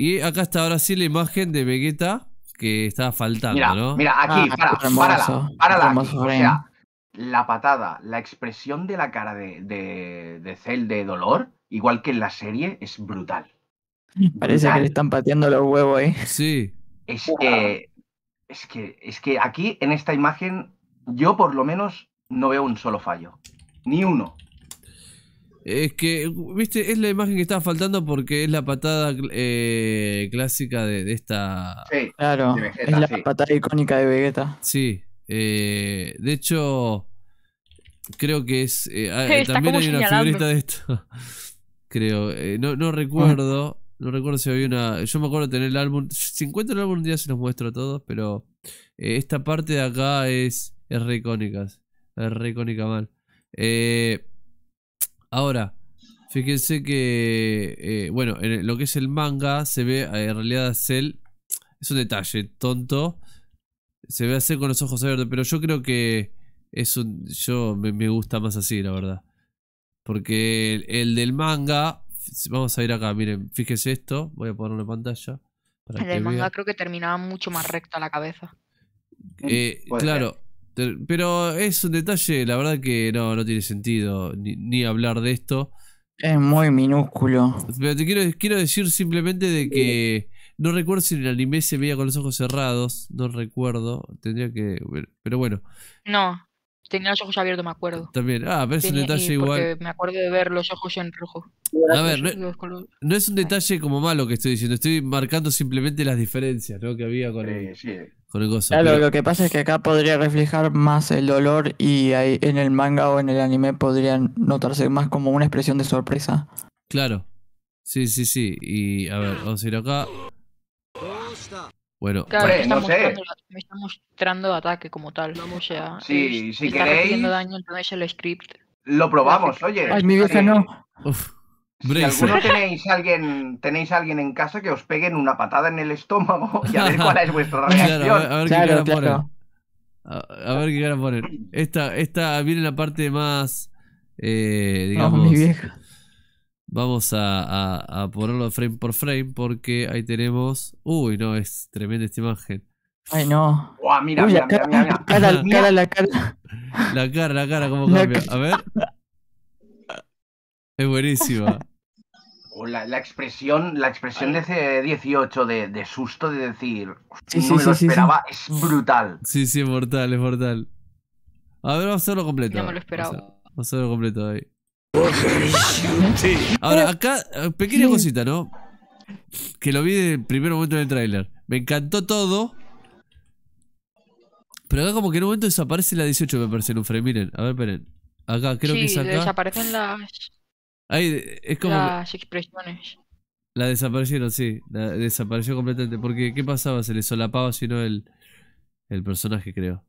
Y acá está ahora sí la imagen de Vegeta que estaba faltando, mira, ¿no? Mira, aquí, ah, para, párala, párala. o sea, la patada, la expresión de la cara de, de, de Cell de dolor, igual que en la serie, es brutal. Parece que le están pateando los huevos, ¿eh? Sí. Es que, es que, es que aquí, en esta imagen, yo por lo menos no veo un solo fallo. Ni uno. Es que, viste, es la imagen que estaba faltando porque es la patada eh, clásica de, esta. claro. es la patada icónica de Vegeta. Sí. Eh, de hecho, creo que es. Eh, ah, también hay una figurita de esto. creo. no, recuerdo. No recuerdo si había una. Yo me acuerdo tener el álbum. Si encuentro el álbum un día se los muestro a todos, pero esta parte de acá es. Es re icónica. Es re icónica mal. Eh. Ahora, fíjense que, eh, bueno, en lo que es el manga se ve eh, en realidad a es un detalle tonto, se ve hacer con los ojos abiertos, pero yo creo que es un, yo me, gusta más así, la verdad. Porque el, del manga, vamos a ir acá, miren, fíjense esto, voy a poner una pantalla. el del manga creo que terminaba mucho más recto a la cabeza. Mm. Eh, claro, pero es un detalle, la verdad que no, no tiene sentido ni, hablar de esto. Es muy minúsculo. Pero te quiero, decir simplemente de que no recuerdo si en el anime se veía con los ojos cerrados, no recuerdo, tendría que... Pero bueno. No, tenía los ojos abiertos, me acuerdo. También, ah, pero es un detalle igual. Me acuerdo de ver los ojos en rojo. A ver, no, es un detalle como malo que estoy diciendo, estoy marcando simplemente las diferencias que había con el claro, lo que pasa es que acá podría reflejar más el dolor y ahí en el manga o en el anime podrían notarse más como una expresión de sorpresa. Claro. Sí, sí, sí. Y a ver, vamos a ir acá. Bueno, no sé. Me está mostrando ataque como tal. O sea, sí, si queréis. daño el script. Lo probamos, oye. Ay, mi vieja no. Si alguno tenéis alguien, tenéis alguien en casa que os peguen una patada en el estómago y a ver cuál es vuestra reacción. a ver, qué cara poner. A, ver qué Esta, esta viene la parte más. Eh, digamos. vieja. Vamos a, a, ponerlo frame por frame porque ahí tenemos. Uy, no, es tremenda esta imagen. Ay, no. mira, mira, mira, cara, mira, la cara, la cara. La cara, cómo cambia. A ver. Es buenísima. o la, expresión, la expresión de C18 de, de susto de decir, sí, no me lo esperaba, es brutal. Sí, sí, mortal, es mortal. A ver, vamos a hacerlo completo. No me lo esperaba. Vamos a, verlo hacerlo completo ahí. Ahora, acá, eh, pequeña cosita, ¿no? Que lo vi en el primer momento del tráiler. Me encantó todo. Pero acá como que en un momento desaparece la 18, me parece, en un Miren, a ver, esperen. Acá, creo que es acá. desaparecen las... Ahí, es como. expresiones. La desaparecieron, sí. La desapareció completamente. Porque, ¿qué pasaba? Se le solapaba sino el, el personaje, creo.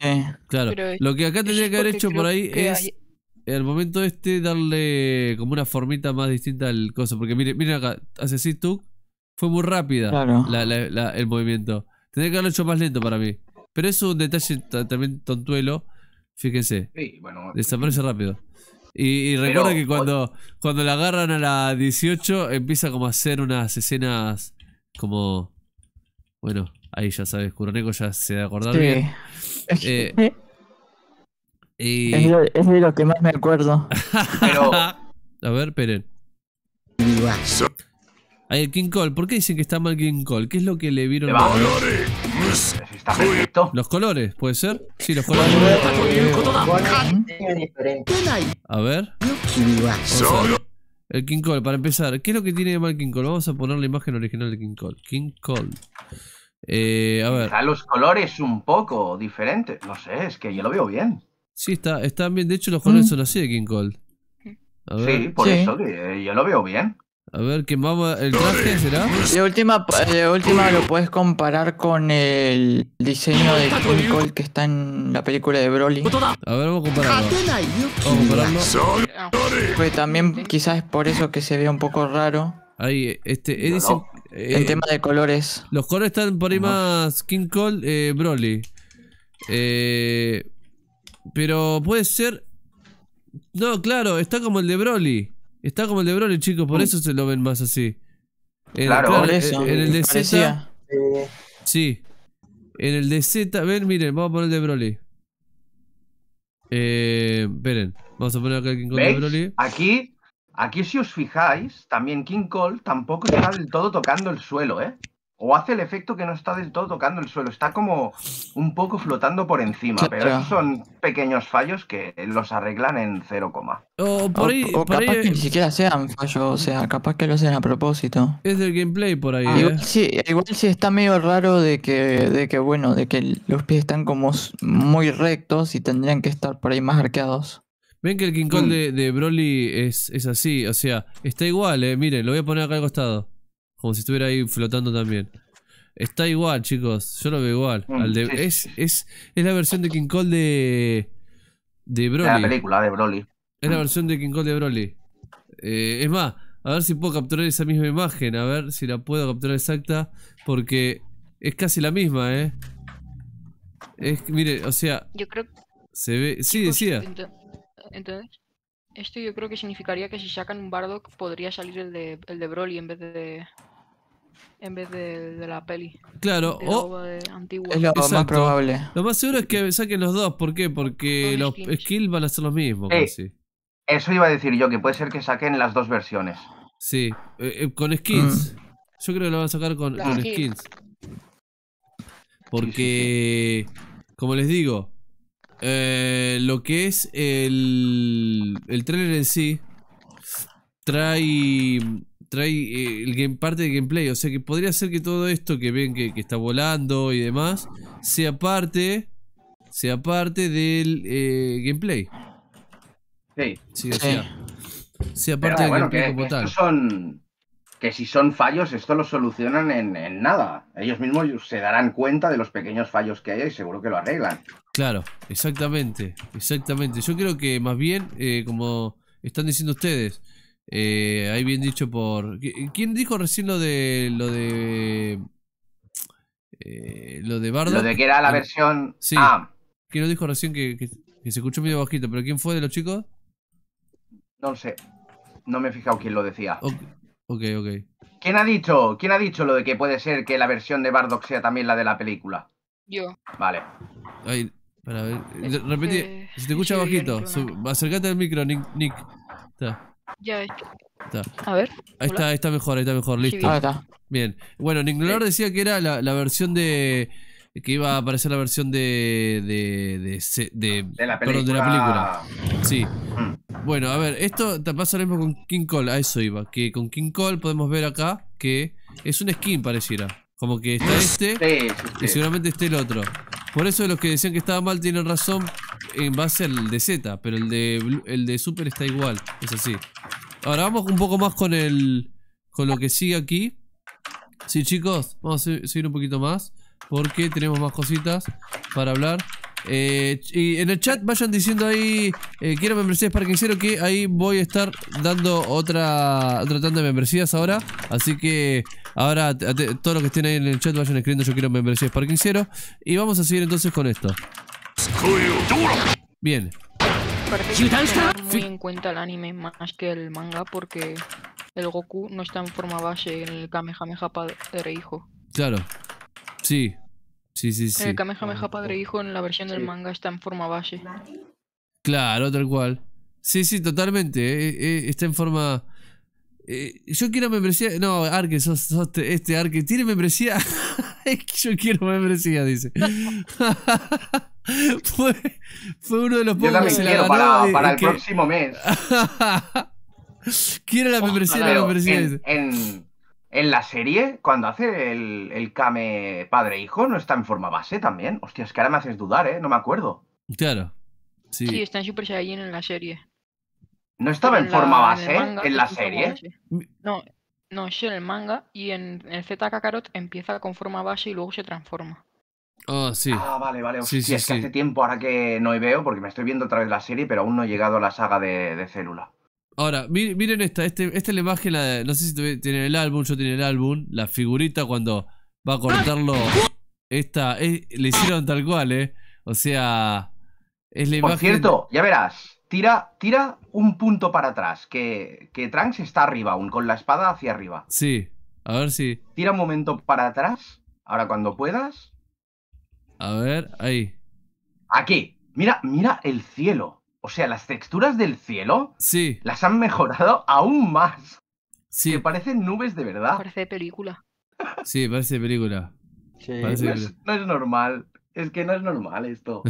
Eh. claro. Lo que acá tendría que haber hecho por ahí es. en el momento este, darle como una formita más distinta al coso. Porque miren, mire acá, hace así tú. Fue muy rápida el movimiento. Tendría que haberlo hecho más lento para mí. Pero es un detalle también tontuelo. Fíjense. Desaparece rápido. Y, recuerda que cuando, cuando la agarran a la 18 empieza como a hacer unas escenas como... Bueno, ahí ya sabes, Kuroneko ya se ha acordar sí. Eh, es, de lo que más me acuerdo. A ver, esperen. Ahí el King Cole. ¿Por qué dicen que está mal King Cole? ¿Qué es lo que le vieron? ¿Los colores? ¿Puede ser? Sí, los colores. A ver. El King Cole, para empezar. ¿Qué es lo que tiene de mal King Cole? Vamos a poner la imagen original de King Cole. King Cole. Eh, a ver. los colores un poco diferentes. No sé, es que yo lo veo bien. Sí, está, están bien. De hecho, los colores mm. son así de King Cole. Sí, por eso que yo lo veo bien. A ver, ¿quién vamos? ¿El traje será? La última, última lo puedes comparar con el diseño de King Cole que está en la película de Broly. A ver, vamos a compararlo. Vamos a Pues también quizás es por eso que se ve un poco raro. Ahí, este, El eh, tema de colores. Los colores están por ahí más King Cole, eh, Broly. Eh, pero puede ser... No, claro, está como el de Broly. Está como el de Broly, chicos, por mm. eso se lo ven más así. Eh, claro, eh, en el de Z. Sí. En el de Z, ven, miren, vamos a poner el de Broly. Eh, vamos a poner acá el King Cole de Broly. Aquí, aquí si os fijáis, también King Cole tampoco está del todo tocando el suelo, ¿eh? o hace el efecto que no está del todo tocando el suelo, está como un poco flotando por encima, pero esos son pequeños fallos que los arreglan en cero O, por ahí, capaz que ni siquiera sean fallos, o sea, capaz que lo hacen a propósito. Es del gameplay por ahí. Ah. Eh. igual, sí, está medio raro de que, de que, bueno, de que los pies están como muy rectos y tendrían que estar por ahí más arqueados. Ven que el King Kong mm. de, de, Broly es, así, o sea, está igual, eh, lo voy a poner acá al costado. Como si estuviera ahí flotando también. Está igual, chicos. Yo lo veo igual. Mm, es, es, la versión de King Cole de. De Broly. Es la película de Broly. Es la versión de King Cole de Broly. Eh, es más, a ver si puedo capturar esa misma imagen. A ver si la puedo capturar exacta. Porque es casi la misma, ¿eh? Es, mire, o sea. Yo creo. Se ve. Sí, decía. Entonces, Esto yo creo que significaría que si sacan un Bardock podría salir el de, el de Broly en vez de en vez de, la peli. Claro, o es lo más probable. Lo más seguro es que saquen los dos, ¿por qué? Porque los, skins skills van a ser los mismos Eso iba a decir yo, que puede ser que saquen las dos versiones. Sí, eh, eh, con skins. Mm. Yo creo que lo van a sacar con, skins. Porque, como les digo, eh, lo que es el, el trailer en sí trae trae eh, el game, parte del gameplay. O sea que podría ser que todo esto que ven que, está volando y demás sea parte, sea parte del eh, gameplay. Sí. Sí, sea. parte del gameplay que, Son, que si son fallos, esto lo solucionan en, nada. Ellos mismos se darán cuenta de los pequeños fallos que hay y seguro que lo arreglan. Claro, exactamente, exactamente. Yo creo que más bien, eh, como están diciendo ustedes, eh, ahí bien dicho por. ¿Quién dijo recién lo de. lo de. Eh, lo de Bardo? Lo de que era la versión. Sí. Ah. ¿Quién lo dijo recién que, se escuchó medio bajito? ¿Pero quién fue de los chicos? No lo sé. No me he fijado quién lo decía. Ok, ok. okay. ¿Quién ha dicho? ¿Quién ha dicho lo de que puede ser que la versión de Bardock sea también la de la película? Yo. Vale. Ay, para ver. Este, Repetí. si te escucha bajito, acércate al micro, Nick. Nick. Está. Ya Está. A ver. Ahí está, está mejor, ahí está mejor, listo. está. Bien. Bueno, Ninglor decía que era la, versión de. Que iba a aparecer la versión de. de. de. la, película. Sí. Mm. Bueno, a ver, esto te pasa lo mismo con King Call, a eso iba. Que con King Call podemos ver acá que es un skin, pareciera. Como que está este sí, y seguramente esté el otro. Por eso los que decían que estaba mal tienen razón, en eh, base al de Z, pero el de, el de Super está igual, es así. Ahora vamos un poco más con el con lo que sigue aquí. Sí, chicos, vamos a seguir un poquito más porque tenemos más cositas para hablar. Eh, y en el chat vayan diciendo ahí, eh, quiero membresías para quincero, que ahí voy a estar dando otra, otra tanda de membresías ahora. Así que ahora todos los que estén ahí en el chat vayan escribiendo yo quiero membresías para quincero. Y vamos a seguir entonces con esto. Bien. Parece en cuenta el anime más que el manga porque el Goku no está en forma base en el Kamehameha padre hijo. Claro. Sí. Sí, sí, sí. El Kamehameha padre hijo en la versión del manga está en forma base. Claro, tal cual. Sí, sí, totalmente. Eh, eh, eh, está en forma. yo quiero membresía. No, Arque, sos, sos este Arque. ¿Tiene membresía? yo quiero membresía, dice. fue, uno de los pocos para, el próximo mes. quiero la En, la serie, cuando hace el, el Kame padre-hijo, e no está en forma base también. Hostia, es que ahora me haces dudar, ¿eh? No me acuerdo. Claro. Sí, está en Super Saiyan en la serie. ¿No estaba en, forma base en, la serie? No, no, es en el manga y en el Z Kakarot empieza con forma base y luego se transforma. Ah, sí. Ah, vale, vale. sí, es que hace tiempo ahora que no veo, porque me estoy viendo otra vez la serie, pero aún no he llegado a la saga de, Célula. Ahora, miren esta, este, esta es la imagen, no sé si tiene el álbum, yo tiene el álbum, la figurita cuando va a cortarlo, esta, eh, le hicieron tal cual, ¿eh? O sea, es la imagen... Por cierto, ya verás, tira, tira un punto para atrás, que, que Trunks está arriba aún, con la espada hacia arriba. Sí, a ver si... Tira un momento para atrás, ahora cuando puedas, a ver, ahí. Aquí. Mira, mira el cielo. O sea, las texturas del cielo sí. las han mejorado aún más. Sí. parecen nubes de verdad. Parece película. Sí, parece película. Sí, parece no, Es, no, es, normal. Es que no es normal esto.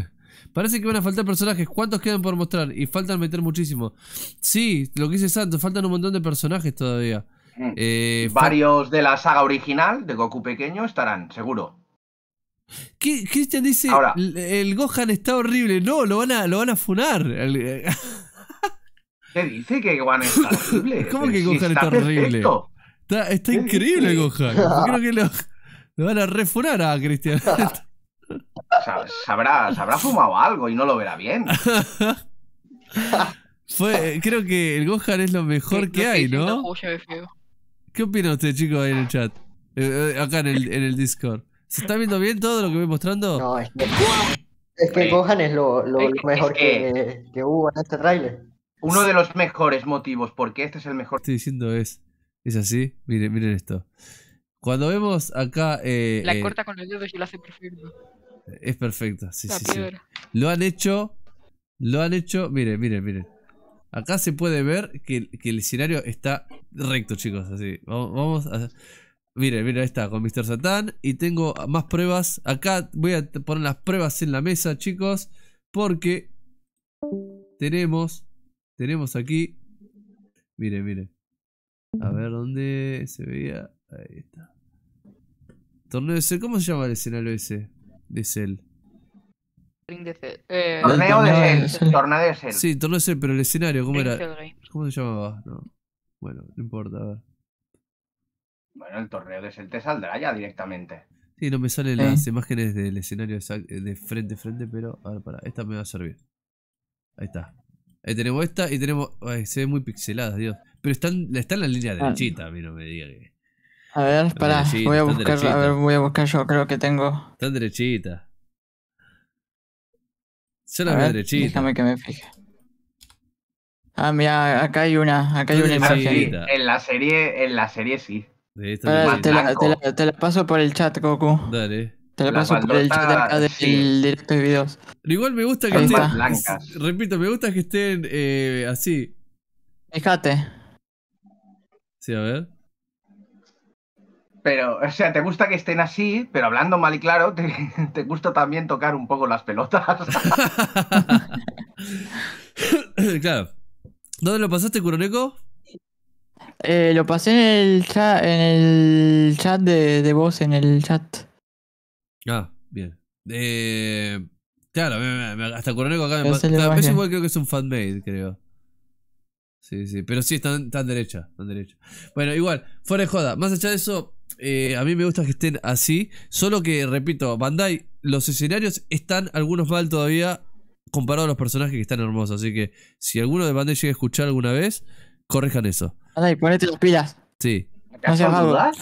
parece que van a faltar personajes. ¿Cuántos quedan por mostrar? Y faltan meter muchísimo. Sí, lo que dice Santos, faltan un montón de personajes todavía. Mm. Eh, Varios de la saga original de Goku pequeño estarán, seguro. Christian dice, el Gohan está horrible. No, lo van a, lo van a funar. Eh, ¿Qué dice que Gohan está horrible? ¿Cómo que Gohan está, horrible? Está, increíble el Gohan. creo que lo, van a refunar a Cristian. se, habrá, fumado algo y no lo verá bien. creo que el Gohan es lo mejor que hay, ¿no? ¿Qué opina usted, chicos, ahí en el chat? Eh, eh, acá en el, en el Discord. ¿Se está viendo bien todo lo que voy mostrando? No, es que. Es que Gohan es lo, mejor que... hubo en este trailer. Uno de los mejores motivos, porque este es el mejor. Estoy diciendo es. Es así. Miren, miren esto. Cuando vemos acá. Eh, la eh, corta con el dedo y la hace perfecto. Es perfecta, sí, sí, sí. Lo han hecho. Lo han hecho. Miren, miren, miren. Acá se puede ver que, el escenario está recto, chicos. Así. vamos a. Mire, mire, ahí está, con Mr. Satan. Y tengo más pruebas. Acá voy a poner las pruebas en la mesa, chicos. Porque tenemos, tenemos aquí. Mire, mire, A ver dónde se veía. Ahí está. Torneo de Cell. ¿Cómo se llama el escenario ese? De Cell. torneo de Cell. Eh, ah, torneo de Cell. Sí, torneo de Cell, pero el escenario, ¿cómo era? ¿Cómo se llamaba? Bueno, no importa, a ver. Bueno, el torneo de Celte saldrá ya directamente. Sí, no me salen las imágenes del escenario de frente a frente, pero ver, para, esta me va a servir. Ahí está. Ahí tenemos esta y tenemos. se ve muy pixelada, Dios. Pero están, en la línea ah. derechita, a mí no me diga que. A ver, pará, voy a buscar, voy a buscar yo, creo que tengo. Están derechita. Son las veo derechitas. Déjame que me fije. Ah, mira, acá hay una, acá hay una imagen. en la serie, en la serie sí. Ah, te, la, paso por el chat, Goku. Te la, paso por el chat acá del de videos. Igual me gusta que estén. Repito, me gusta que estén eh, así. Fíjate. Sí, a ver. Pero, o sea, te gusta que estén así, pero hablando mal y claro, te, te gusta también tocar un poco las pelotas. claro. ¿Dónde lo pasaste, Curoneco? Eh, lo pasé en el chat, en el chat de, de voz, en el chat. Ah, bien. Eh, claro, hasta coronel acá me creo que es un fanmade, creo. Sí, sí, pero sí, están, tan derecha, tan derecha. Bueno, igual, fuera de joda. Más allá de eso, eh, a mí me gusta que estén así. Solo que, repito, Bandai, los escenarios están algunos mal todavía comparado a los personajes que están hermosos. Así que si alguno de Bandai llega a escuchar alguna vez, corrijan eso y ponete pilas. Sí. No dudas?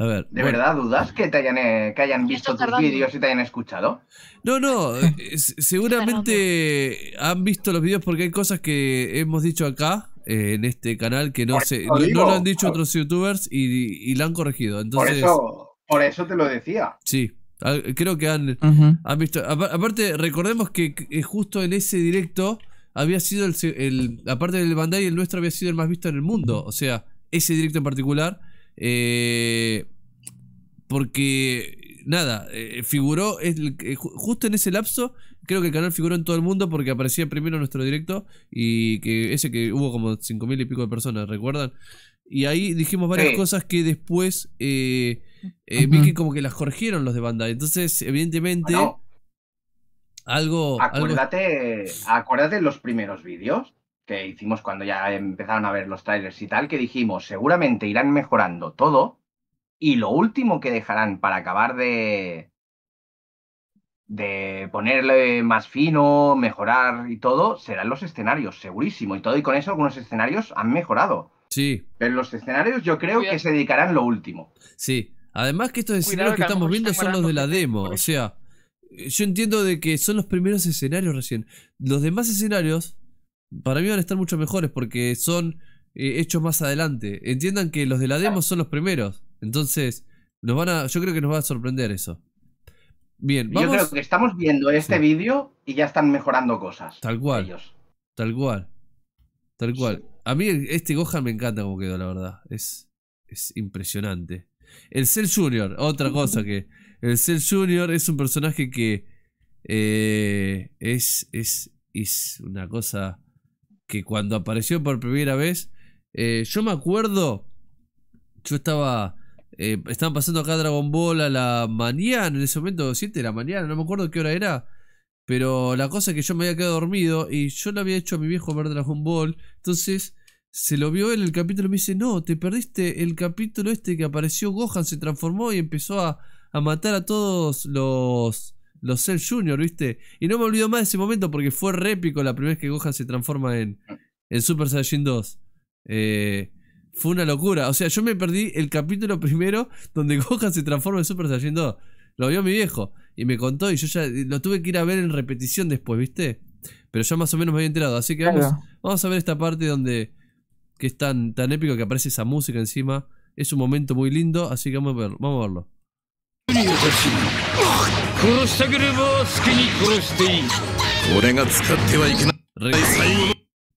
A ver, ¿De verdad dudas que, hayan, eh, que hayan visto tus vídeos y te hayan escuchado? No, no, seguramente han visto los vídeos porque hay cosas que hemos dicho acá, eh, en este canal, que no, se, no, lo han dicho otros youtubers y, y la han corregido. Entonces, por, eso, te lo decía. Sí, ah, creo que han, han visto. Aparte, recordemos que justo en ese directo había sido el, el aparte del Bandai, el nuestro había sido el más visto en el mundo. O sea, ese directo en particular. Eh, porque nada, eh, figuró justo en ese lapso. Creo que el canal figuró en todo el mundo porque aparecía primero nuestro directo y que ese que hubo como 5.000 y pico de personas, ¿recuerdan? Y ahí dijimos varias cosas que después eh, vi que como que las corrigieron los de Bandai. Entonces, evidentemente, algo. Acuérdate, los primeros vídeos que hicimos cuando ya empezaron a ver los trailers y tal, que dijimos, seguramente irán mejorando todo y lo último que dejarán para acabar de de ponerle más fino, mejorar y todo, serán los escenarios, segurísimo. Y todo, y con eso algunos escenarios han mejorado. Sí. Pero los escenarios yo creo que se dedicarán lo último. Sí. Además que estos escenarios que estamos viendo son los de la demo. O sea, yo entiendo de que son los primeros escenarios recién. Los demás escenarios, para mí van a estar mucho mejores porque son eh, hechos más adelante. Entiendan que los de la demo son los primeros. Entonces, nos van a, yo creo que nos va a sorprender eso. Bien, Yo creo que estamos viendo este vídeo y ya están mejorando cosas. Tal cual. Tal cual. Tal cual. A mí este Gohan me encanta como quedó, la verdad. Es, es impresionante. El Cell Junior, otra cosa que el Cell Junior es un personaje que eh, es, es, es una cosa que cuando apareció por primera vez, eh, yo me acuerdo, yo estaba, eh, estaban pasando acá Dragon Ball a la mañana, en ese momento 7 de la mañana, no me acuerdo qué hora era, pero la cosa es que yo me había quedado dormido y yo le había hecho a mi viejo ver Dragon Ball, entonces se lo vio en el capítulo y me dice, no, te perdiste el capítulo este que apareció Gohan, se transformó y empezó a, a matar a todos los, los Cell Junior, ¿viste? Y no me olvido más de ese momento porque fue répico épico la primera vez que Gohan se transforma en, en Super Saiyan 2. Eh, fue una locura. O sea, yo me perdí el capítulo primero donde Gohan se transforma en Super Saiyan 2. Lo vio mi viejo y me contó y yo ya eh, lo tuve que ir a ver en repetición después, ¿viste? Pero ya más o menos me había enterado. Así que vamos, vamos a ver esta parte donde que es tan, tan épico que aparece esa música encima. Es un momento muy lindo, así que vamos a Vamos a verlo.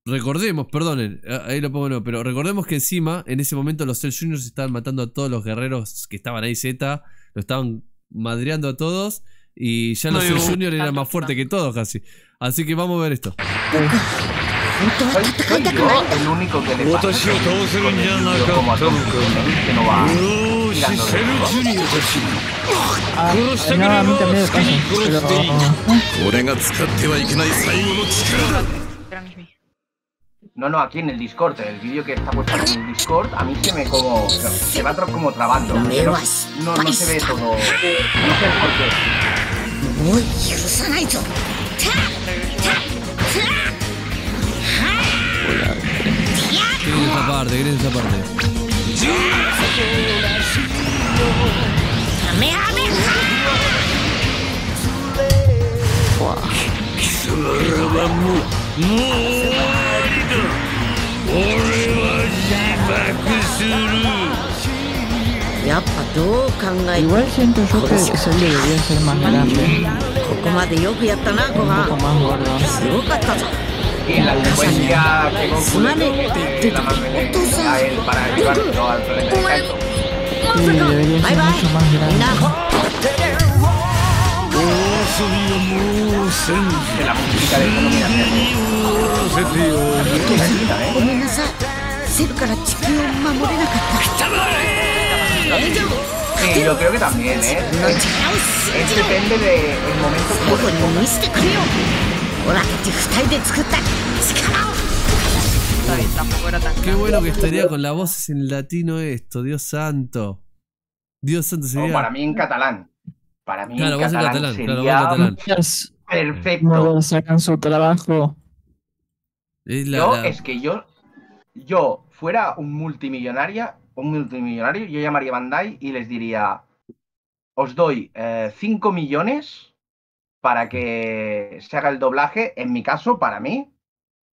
Recordemos, perdonen, ahí lo pongo no, pero recordemos que encima, en ese momento, los Cell Juniors estaban matando a todos los guerreros que estaban ahí Z, lo estaban madreando a todos, y ya los Cell Juniors eran más fuertes que todos casi. Así que vamos a ver esto. el único que le no, no, aquí en el Discord, en el vídeo que está puesto en el Discord, a mí se me como... Se va como trabando. No, no, no se ve todo... らもうやっぱどう考えここまでよくやったな、ご飯。すごかったぞ。la secuencia que a él para al de la de creo que también, ¿eh? depende del de momento. Hola, Qué bueno que estaría con la voz en latino esto, Dios santo. Dios santo sería. para mí en catalán. Para mí en catalán, sería claro, en catalán. Perfecto. No sacan su trabajo. Es yo, es que yo, yo fuera un multimillonaria, un multimillonario, yo llamaría a Bandai y les diría, os doy 5 eh, millones para que se haga el doblaje, en mi caso, para mí,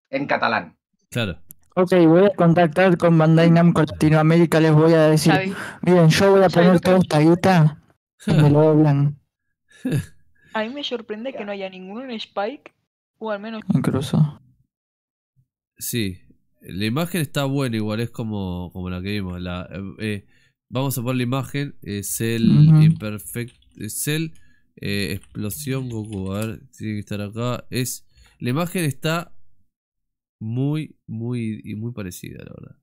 en catalán. Claro. Ok, voy a contactar con Bandai Namco Latinoamérica, les voy a decir, miren, yo voy a poner todo esta y me lo doblan. A mí me sorprende que no haya ninguno en Spike, o al menos... Incluso. Sí, la imagen está buena, igual es como, como la que vimos. La, eh, eh, vamos a poner la imagen, es el imperfecto, es el... Eh, explosión Goku, a ver, tiene que estar acá. Es, la imagen está muy, muy, muy parecida, la verdad.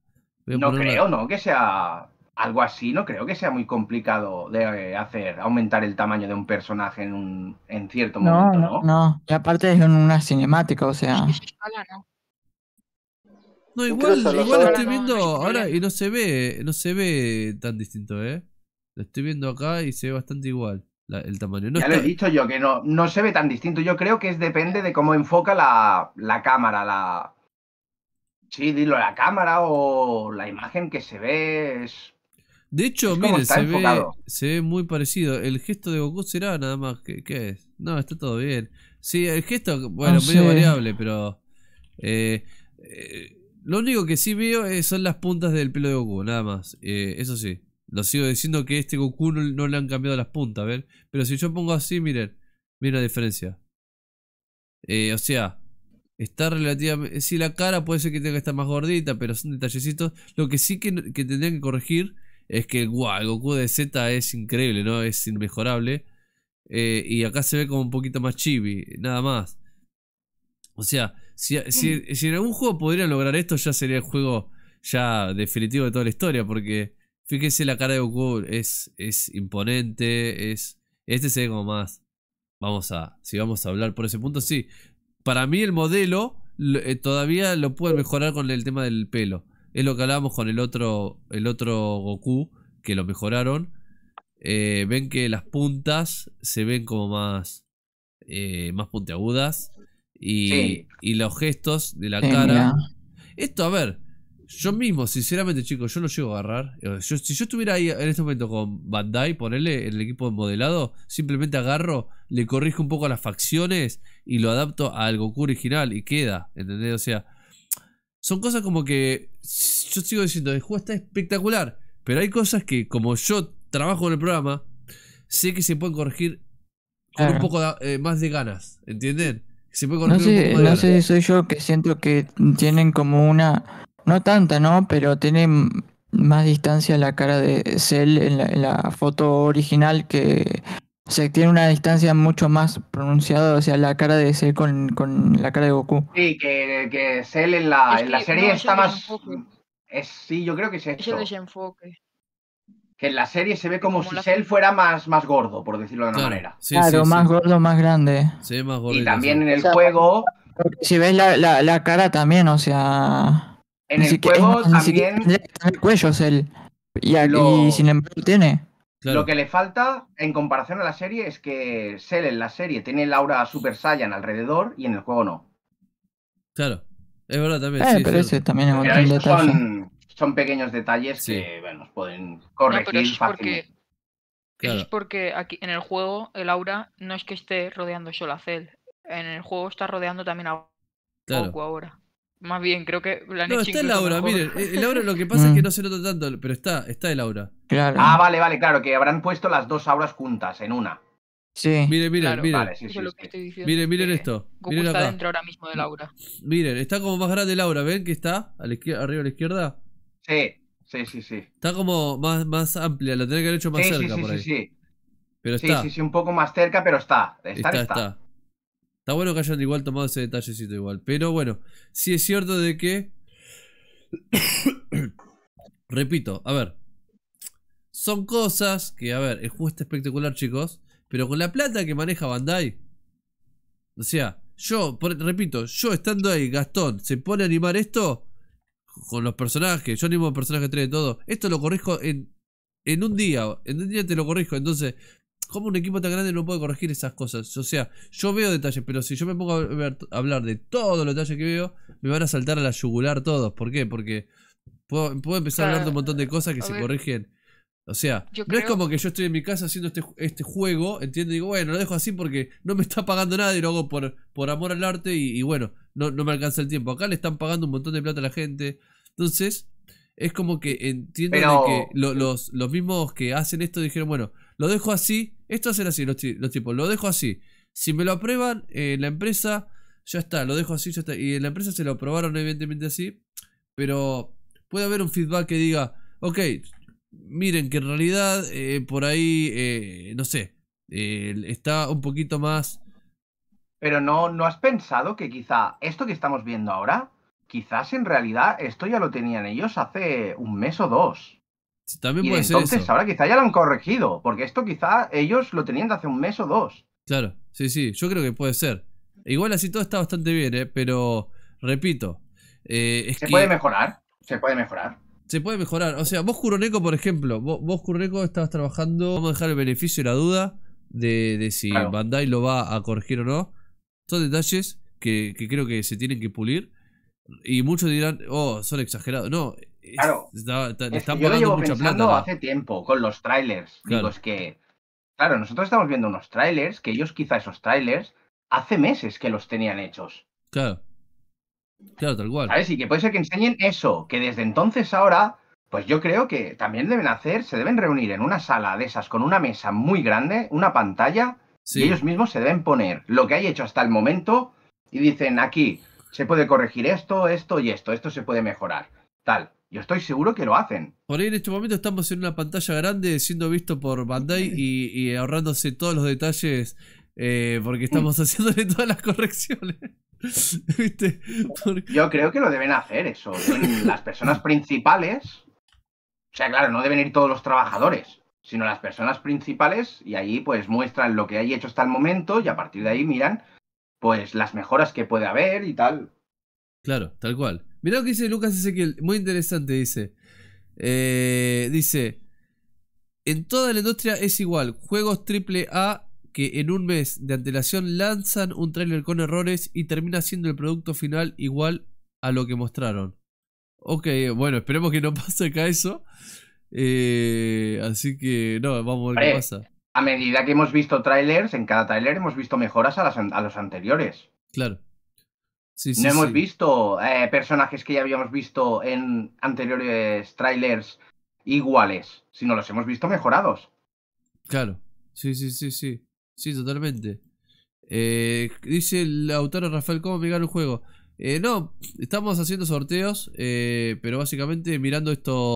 No creo, no, que sea algo así, no creo que sea muy complicado de eh, hacer, aumentar el tamaño de un personaje en, un, en cierto momento, ¿no? No, no, y aparte es una cinemática, o sea... No, igual, igual estoy viendo ahora ¿eh? y no se ve, no se ve tan distinto, ¿eh? Lo estoy viendo acá y se ve bastante igual tamaño. ya lo he dicho yo, que no, no se ve tan distinto. Yo creo que es, depende de cómo enfoca la, cámara, la... Sí, dilo, la cámara o la imagen que se ve es... De hecho, mire, se ve, muy parecido. El gesto de Goku será nada más que... ¿Qué es? No, está todo bien. Sí, el gesto, bueno, ah, medio variable, pero... Eh, eh, lo único que sí veo eh, son las puntas del pelo de Goku, nada más. eso sí. Lo sigo diciendo que este Goku no, le han cambiado las puntas, ver. Pero si yo pongo así, miren. Miren la diferencia. Eh, o sea, está relativamente... Eh, sí, la cara puede ser que tenga que estar más gordita, pero son detallecitos. Lo que sí que, tendrían que corregir es que, el Goku de Z es increíble, ¿no? Es inmejorable. Eh, y acá se ve como un poquito más chibi, nada más. O sea, si, si, si en algún juego podrían lograr esto, ya sería el juego ya definitivo de toda la historia, porque Fíjese la cara de Goku, es, es imponente, es... Este se ve como más... Vamos a... Si vamos a hablar por ese punto, sí. Para mí el modelo eh, todavía lo puede mejorar con el tema del pelo. Es lo que hablábamos con el otro, el otro Goku, que lo mejoraron. Eh, ven que las puntas se ven como más, eh, más puntiagudas. Y, los gestos de la cara. Esto, a ver, yo mismo, sinceramente, chicos, yo lo llego a agarrar. Eh, si yo estuviera ahí en este momento con Bandai, ponerle el equipo modelado, simplemente agarro, le corrijo un poco las facciones y lo adapto al Goku original y queda, ¿entendés? O sea, son cosas como que yo sigo diciendo, el juego está espectacular, pero hay cosas que como yo trabajo en el programa, sé que se pueden corregir con un poco eh, más de ganas, ¿entienden? Se no no sé si soy yo que siento que tienen como una no tanta, ¿no? Pero tiene más distancia la cara de Cell en la, foto original que se tiene una distancia mucho más pronunciada, o sea, la cara de Cell con, con la cara de Goku. Sí, que, Cell en la, en la serie está más... sí, yo creo que es eso. desenfoque. Que en la serie se ve como, si Cell fuera más, más gordo, por decirlo de una manera. claro, más gordo, más grande. Sí, más gordo. Y también en el juego... Si ves la, la cara también, o sea... En el juego también. cuello Y, sin embargo tiene. Lo que le falta en comparación a la serie es que Cell en la serie tiene el aura Super Saiyan alrededor y en el juego no. Claro, es verdad también. Eh, sí, pero también es son, pequeños detalles que bueno, pueden corregir es fácilmente. Porque... es porque aquí en el juego el aura no es que esté rodeando solo a Cell. En el juego está rodeando también a Goku ahora. Más bien, creo que la No, está el aura, miren. El eh, aura lo que pasa es que no se nota tanto, pero está, está el aura. Claro. Ah, vale, vale, claro, que habrán puesto las dos auras juntas en una. Sí. Miren, miren, miren. Vale, sí, sí, Miren, miren esto. Goku miren está dentro ahora mismo del aura. Miren, está como más grande el aura, ¿ven que está? A la arriba a la izquierda. Sí, sí, sí, sí. Está como más, más amplia, la tendría que haber hecho más cerca por ahí. Sí, sí, sí. Pero está. Sí, sí, sí, un poco más cerca, pero está, está. está. Está bueno que hayan igual tomado ese detallecito igual. Pero bueno, si es cierto de que... Repito, a ver. Son cosas que, a ver, el juego está espectacular, chicos. Pero con la plata que maneja Bandai. O sea, yo, repito, yo estando ahí, Gastón, se pone a animar esto con los personajes. Yo animo a personajes 3 de todo. Esto lo corrijo en, en un día. En un día te lo corrijo. Entonces, ¿Cómo un equipo tan grande no puede corregir esas cosas? O sea, yo veo detalles, pero si yo me pongo a, hablar de todos los detalles que veo, me van a saltar a la yugular todos. ¿Por qué? Porque puedo, empezar a hablar de un montón de cosas que se corrigen. O sea, no es como que yo estoy en mi casa haciendo este, este juego, Y Digo, bueno, lo dejo así porque no me está pagando nada y lo hago por, por amor al arte y, bueno, no, me alcanza el tiempo. Acá le están pagando un montón de plata a la gente. Entonces, es como que entiendo que los, los mismos que hacen esto dijeron, bueno, lo dejo así. Esto será así, los, tipos, lo dejo así. Si me lo aprueban, en eh, la empresa, ya está, lo dejo así, ya está. Y en la empresa se lo aprobaron, evidentemente, así. Pero puede haber un feedback que diga, ok, miren que en realidad eh, por ahí, eh, no sé, está un poquito más... Pero no, ¿no has pensado que quizá esto que estamos viendo ahora, quizás en realidad esto ya lo tenían ellos hace un mes o dos? También puede entonces, ser ahora quizá ya lo han corregido, porque esto quizá ellos lo tenían de hace un mes o dos. Claro, sí, sí, yo creo que puede ser. Igual así todo está bastante bien, ¿eh? pero repito. Eh, se puede mejorar, se puede mejorar. Se puede mejorar. O sea, vos, Curoneco, por ejemplo, vos, vos estabas trabajando. Vamos a dejar el beneficio y la duda de, si Bandai lo va a corregir o no. Son detalles que, que creo que se tienen que pulir. Y muchos dirán, oh, son exagerados. No, Claro. yo lo llevo pensando hace tiempo con los trailers. Claro. Digo, es que. Claro, nosotros estamos viendo unos trailers que ellos, quizá esos trailers, hace meses que los tenían hechos. Claro. Claro, tal cual. ver sí que puede ser que enseñen eso, que desde entonces ahora, pues yo creo que también deben hacer, se deben reunir en una sala de esas con una mesa muy grande, una pantalla, y ellos mismos se deben poner lo que hay hecho hasta el momento y dicen aquí, se puede corregir esto, esto y esto, esto se puede mejorar. Tal. Yo estoy seguro que lo hacen. Por ahí en este momento estamos en una pantalla grande siendo visto por Bandai y, ahorrándose todos los detalles eh, porque estamos haciéndole todas las correcciones. Yo creo que lo deben hacer eso. las personas principales. O sea, claro, no deben ir todos los trabajadores, sino las personas principales y ahí pues muestran lo que hay hecho hasta el momento y a partir de ahí miran pues las mejoras que puede haber y tal. Claro, tal cual. Mirá lo que dice Lucas Ezequiel, muy interesante, dice. Eh, dice, en toda la industria es igual, juegos triple A que en un mes de antelación lanzan un trailer con errores y termina siendo el producto final igual a lo que mostraron. Ok, bueno, esperemos que no pase acá eso. Eh, así que, no, vamos a ver qué pasa. A medida que hemos visto trailers, en cada trailer hemos visto mejoras a, las, a los anteriores. Claro no hemos visto eh, personajes que ya habíamos visto en anteriores trailers iguales, sino los hemos visto mejorados. Claro, sí, sí, sí, sí. Sí, totalmente. Eh, dice el autor Rafael, ¿cómo pegar el juego? Eh, no, estamos haciendo sorteos, pero básicamente mirando esto